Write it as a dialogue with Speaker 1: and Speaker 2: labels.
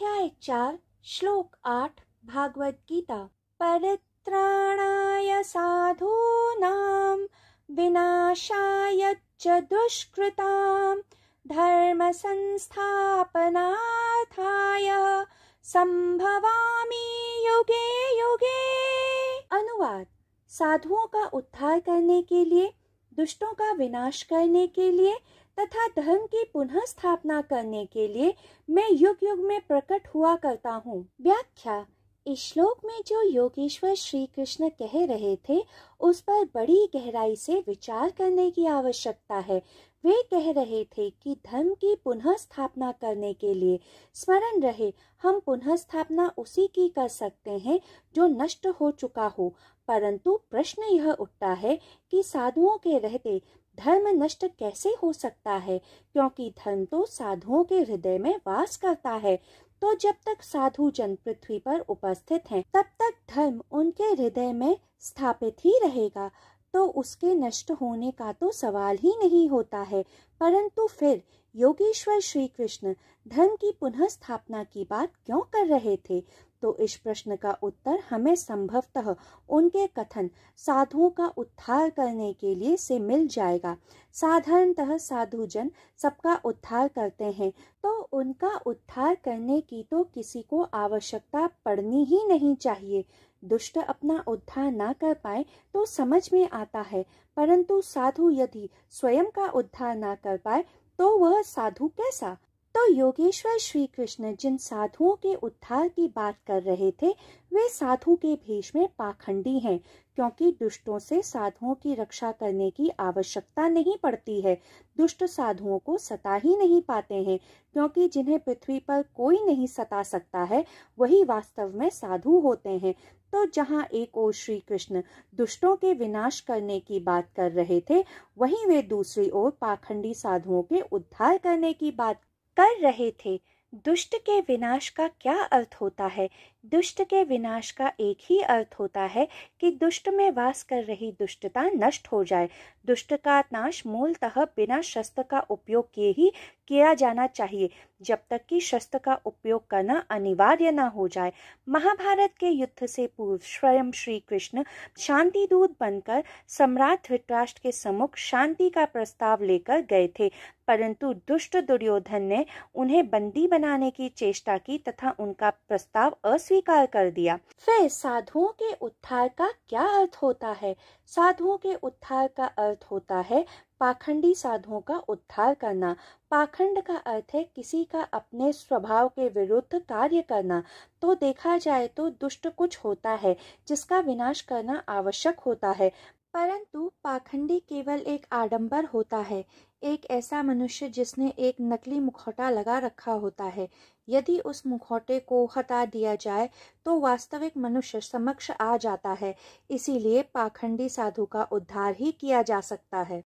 Speaker 1: अध्याय चार श्लोक आठ भागवत गीता परित्राणाय साधूनां विनाशाय च धर्म धर्मसंस्थापनार्थाय संभवामी युगे युगे अनुवाद साधुओं का उद्धार करने के लिए दुष्टों का विनाश करने के लिए तथा धर्म की पुनः स्थापना करने के लिए मैं युग युग में प्रकट हुआ करता हूँ व्याख्या इस श्लोक में जो योगेश्वर श्री कृष्ण कह रहे थे उस पर बड़ी गहराई से विचार करने की आवश्यकता है वे कह रहे थे कि धर्म की पुनः स्थापना करने के लिए स्मरण रहे हम पुनः स्थापना उसी की कर सकते हैं जो नष्ट हो चुका हो परंतु प्रश्न यह उठता है कि साधुओं के रहते धर्म नष्ट कैसे हो सकता है क्योंकि धर्म तो साधुओं के हृदय में वास करता है तो जब तक साधु जन पृथ्वी पर उपस्थित हैं तब तक धर्म उनके हृदय में स्थापित ही रहेगा तो उसके नष्ट होने का तो सवाल ही नहीं होता है परंतु फिर योगेश्वर श्री कृष्ण धर्म की पुनः स्थापना की बात क्यों कर रहे थे तो इस प्रश्न का उत्तर हमें संभवतः उनके कथन साधुओं का उत्थार करने के लिए से मिल जाएगा साधारणतः जन सबका उत्थार करते हैं तो उनका उत्थार करने की तो किसी को आवश्यकता पड़नी ही नहीं चाहिए दुष्ट अपना उद्धार ना कर पाए तो समझ में आता है परंतु साधु यदि स्वयं का उद्धार ना कर पाए तो वह साधु कैसा तो योगेश्वर श्री कृष्ण जिन साधुओं के उद्धार की बात कर रहे थे वे साधु के भेष में पाखंडी हैं क्योंकि दुष्टों से साधुओं की रक्षा करने की आवश्यकता नहीं पड़ती है दुष्ट साधुओं को सता ही नहीं पाते हैं क्योंकि जिन्हें पृथ्वी पर कोई नहीं सता सकता है वही वास्तव में साधु होते हैं तो जहाँ एक ओर श्री कृष्ण दुष्टों के विनाश करने की बात कर रहे थे वहीं वे दूसरी ओर पाखंडी साधुओं के उद्धार करने की बात कर रहे थे दुष्ट के विनाश का क्या अर्थ होता है दुष्ट के विनाश का एक ही अर्थ होता है कि दुष्ट में वास कर रही दुष्टता नष्ट हो जाए दुष्ट का नाश मूलतः बिना शस्त्र का उपयोग किए ही किया जाना चाहिए जब तक कि शस्त्र का उपयोग करना अनिवार्य न हो जाए महाभारत के युद्ध से पूर्व स्वयं श्री कृष्ण शांति दूत बनकर सम्राट धृतराष्ट्र के समुख शांति का प्रस्ताव लेकर गए थे परंतु दुष्ट दुर्योधन ने उन्हें बंदी बनाने की चेष्टा की तथा उनका प्रस्ताव अस्वीकार कर दिया फिर साधुओं के उत्थार का क्या अर्थ होता है साधुओं के उत्थार का अर्थ होता है पाखंडी साधुओं का उद्धार करना पाखंड का अर्थ है किसी का अपने स्वभाव के विरुद्ध कार्य करना तो देखा जाए तो दुष्ट कुछ होता है जिसका विनाश करना आवश्यक होता है परंतु पाखंडी केवल एक आडंबर होता है एक ऐसा मनुष्य जिसने एक नकली मुखौटा लगा रखा होता है यदि उस मुखौटे को हटा दिया जाए तो वास्तविक मनुष्य समक्ष आ जाता है इसीलिए पाखंडी साधु का उद्धार ही किया जा सकता है